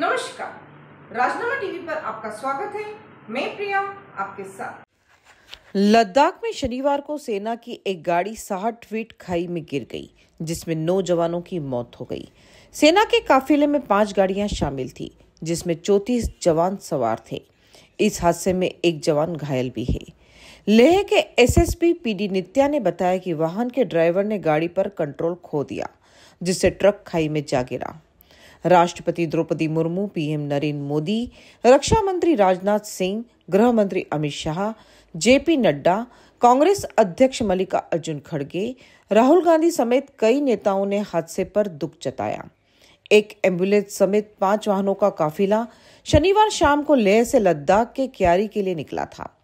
नमस्कार राजनामा टीवी पर आपका स्वागत है मैं प्रिया आपके साथ लद्दाख में शनिवार को सेना की एक गाड़ी साठ फीट खाई में गिर गई जिसमें नौ जवानों की मौत हो गई सेना के काफिले में पांच गाड़ियां शामिल थी जिसमें चौतीस जवान सवार थे इस हादसे में एक जवान घायल भी है लेह के एसएसपी पीडी नित्या ने बताया कि वाहन के ड्राइवर ने गाड़ी पर कंट्रोल खो दिया जिससे ट्रक खाई में जा गिरा राष्ट्रपति द्रौपदी मुर्मू पीएम नरेंद्र मोदी रक्षा मंत्री राजनाथ सिंह गृह मंत्री अमित शाह जेपी नड्डा कांग्रेस अध्यक्ष मल्लिका अर्जुन खड़गे राहुल गांधी समेत कई नेताओं ने हादसे पर दुख जताया एक एम्बुलेंस समेत पांच वाहनों का काफिला शनिवार शाम को लेह से लद्दाख के क्यारी के लिए निकला था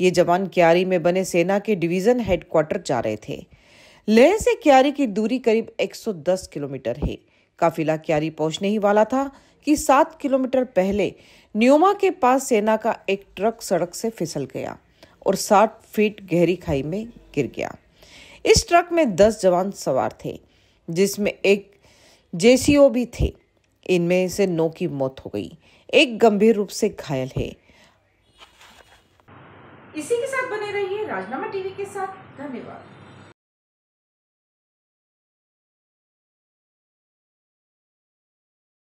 ये जवान क्यारी में बने सेना के डिवीजन हेडक्वार्टर जा रहे थे लेह से क्यारी की दूरी करीब 110 किलोमीटर है काफिला क्यारी पहुंचने ही वाला था कि सात किलोमीटर पहले न्योमा के पास सेना का एक ट्रक सड़क से फिसल गया और साठ फीट गहरी खाई में गिर गया इस ट्रक में दस जवान सवार थे जिसमें एक जेसीओ भी थे इनमें से नौ की मौत हो गई एक गंभीर रूप से घायल है इसी के साथ बने रहिए राजनामा टीवी के साथ धन्यवाद